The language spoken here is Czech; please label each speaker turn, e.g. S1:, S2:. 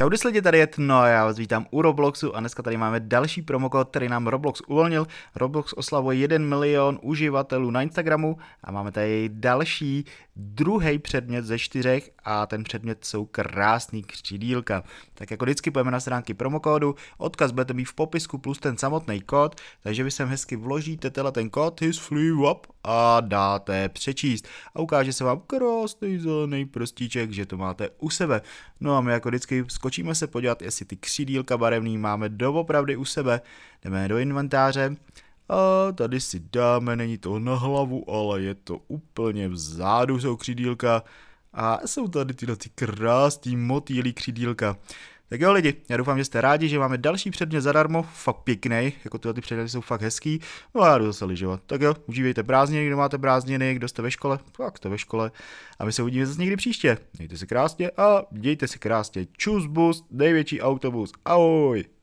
S1: Čau, lidi, tady je Tno, já vás vítám u Robloxu a dneska tady máme další promokód, který nám Roblox uvolnil. Roblox oslavuje 1 milion uživatelů na Instagramu a máme tady další druhý předmět ze čtyřech a ten předmět jsou krásný křídílka. Tak jako vždycky pojďme na stránky promokódu, odkaz budete mít v popisku plus ten samotný kód, takže vy sem hezky vložíte tenhle ten kód, his flew up a dáte přečíst. A ukáže se vám krásný zelený prostíček, že to máte u sebe. No a my jako vždycky skočíme se podívat, jestli ty křídílka barevný máme doopravdy u sebe. Jdeme do inventáře. A tady si dáme, není to na hlavu, ale je to úplně vzadu, jsou křídílka. A jsou tady tyhle ty krásný motýlí křídílka. Tak jo lidi, já doufám, že jste rádi, že máme další předmět zadarmo, fakt pěkný, jako tyhle ty předměty jsou fakt hezký, no a já jdu zase ližovat. Tak jo, užívejte prázdniny, kdo máte prázdniny, kdo jste ve škole, fakt jste ve škole a my se uvidíme zase někdy příště. Mějte se krásně a dějte se krásně. Čus bus, největší autobus, ahoj!